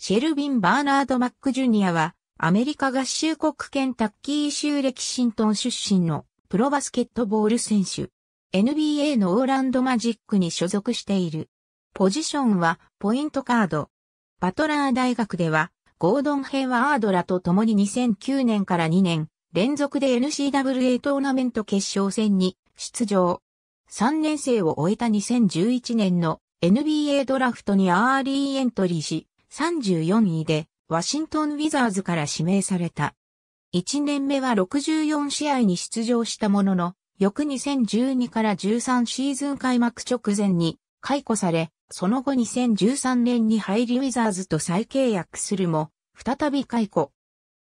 シェルビン・バーナード・マック・ジュニアは、アメリカ合衆国県タッキー州レキシントン出身のプロバスケットボール選手。NBA のオーランドマジックに所属している。ポジションはポイントカード。バトラー大学では、ゴードン・ヘイワードらと共に2009年から2年連続で n c w a トーナメント決勝戦に出場。3年生を終えた2011年の NBA ドラフトにアーリーエントリーし、34位で、ワシントン・ウィザーズから指名された。1年目は64試合に出場したものの、翌2012から13シーズン開幕直前に解雇され、その後2013年に入りウィザーズと再契約するも、再び解雇。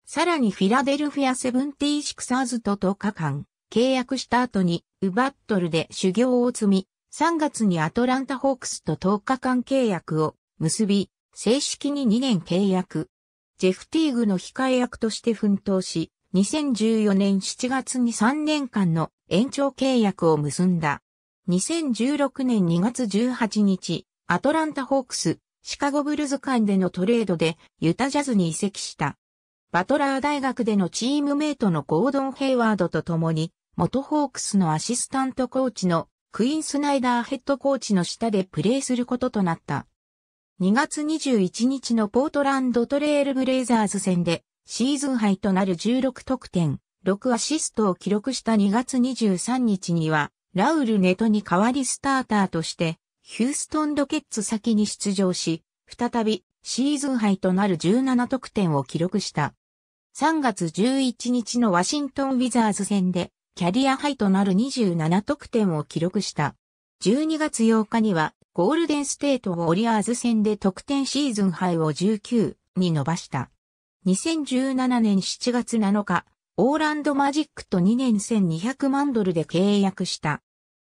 さらにフィラデルフィアセブンティーシクサーズと10日間契約した後にウバットルで修行を積み、3月にアトランタホークスと10日間契約を結び、正式に2年契約。ジェフティーグの控え役として奮闘し、2014年7月に3年間の延長契約を結んだ。2016年2月18日、アトランタホークス、シカゴブルズ間でのトレードでユタジャズに移籍した。バトラー大学でのチームメイトのゴードン・ヘイワードと共に、元ホークスのアシスタントコーチのクイーン・スナイダーヘッドコーチの下でプレーすることとなった。2月21日のポートランドトレールブレイザーズ戦でシーズンハイとなる16得点、6アシストを記録した2月23日にはラウルネトに代わりスターターとしてヒューストンドケッツ先に出場し、再びシーズンハイとなる17得点を記録した。3月11日のワシントンウィザーズ戦でキャリアハイとなる27得点を記録した。12月8日にはゴールデンステートウォリアーズ戦で得点シーズンハイを19に伸ばした。2017年7月7日、オーランドマジックと2年1200万ドルで契約した。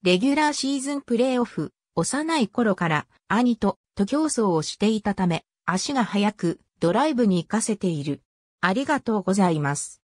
レギュラーシーズンプレイオフ、幼い頃から兄と徒競争をしていたため、足が速くドライブに行かせている。ありがとうございます。